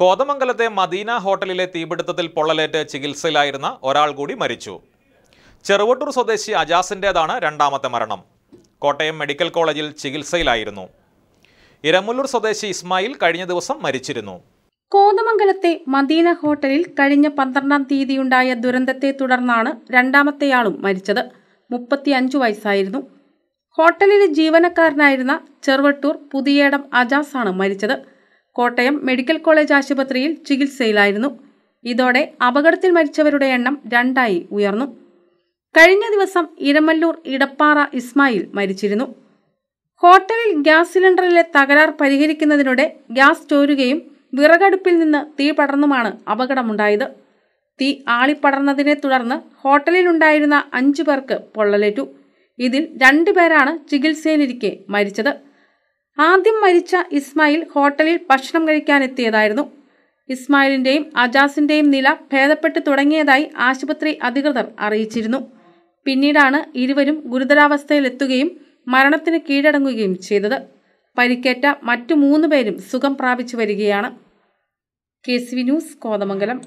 കോതമംഗലത്തെ Medina ഹോട്ടലിലെ തീപിടുത്തത്തിൽ പൊള്ളലേറ്റ് ചികിത്സയിലായിരുന്ന ഒരാൾ കൂടി മരിച്ചു ചെറുവട്ടൂർ സ്വദേശി അജാസിൻ്റേതാണ് രണ്ടാമത്തെ മരണം കോട്ടയം മെഡിക്കൽ കോളേജിൽ ചികിത്സയിലായിരുന്നു ഇരമുല്ലൂർ സ്വദേശി ഇസ്മായിൽ കഴിഞ്ഞ ദിവസം മരിച്ചിരുന്നു കോതമംഗലത്തെ മദീന ഹോട്ടലിൽ കഴിഞ്ഞ പന്ത്രണ്ടാം തീയതിയുണ്ടായ ദുരന്തത്തെ തുടർന്നാണ് രണ്ടാമത്തെയാളും മരിച്ചത് മുപ്പത്തിയഞ്ചു വയസ്സായിരുന്നു ഹോട്ടലിലെ ജീവനക്കാരനായിരുന്ന ചെറുവട്ടൂർ പുതിയേടം അജാസാണ് മരിച്ചത് കോട്ടയം മെഡിക്കൽ കോളേജ് ആശുപത്രിയിൽ ചികിത്സയിലായിരുന്നു ഇതോടെ അപകടത്തിൽ മരിച്ചവരുടെ എണ്ണം രണ്ടായി ഉയർന്നു കഴിഞ്ഞ ദിവസം ഇരമല്ലൂർ ഇടപ്പാറ ഇസ്മായിൽ മരിച്ചിരുന്നു ഹോട്ടലിൽ ഗ്യാസ് സിലിണ്ടറിലെ തകരാർ പരിഹരിക്കുന്നതിനിടെ ഗ്യാസ് ചോരുകയും വിറകടുപ്പിൽ നിന്ന് തീ പടർന്നുമാണ് അപകടമുണ്ടായത് തീ ആളിപ്പടർന്നതിനെ തുടർന്ന് ഹോട്ടലിലുണ്ടായിരുന്ന അഞ്ചു പേർക്ക് പൊള്ളലേറ്റു ഇതിൽ രണ്ടുപേരാണ് ചികിത്സയിലിരിക്കെ മരിച്ചത് ആദ്യം മരിച്ച ഇസ്മായിൽ ഹോട്ടലിൽ ഭക്ഷണം കഴിക്കാനെത്തിയതായിരുന്നു ഇസ്മായിലിന്റെയും അജാസിന്റെയും നില ഭേദപ്പെട്ട് തുടങ്ങിയതായി ആശുപത്രി അധികൃതർ അറിയിച്ചിരുന്നു പിന്നീടാണ് ഇരുവരും ഗുരുതരാവസ്ഥയിലെത്തുകയും മരണത്തിന് കീഴടങ്ങുകയും ചെയ്തത് പരിക്കേറ്റ മറ്റു മൂന്ന് പേരും സുഖം പ്രാപിച്ചു വരികയാണ് K C V news Kothamangalam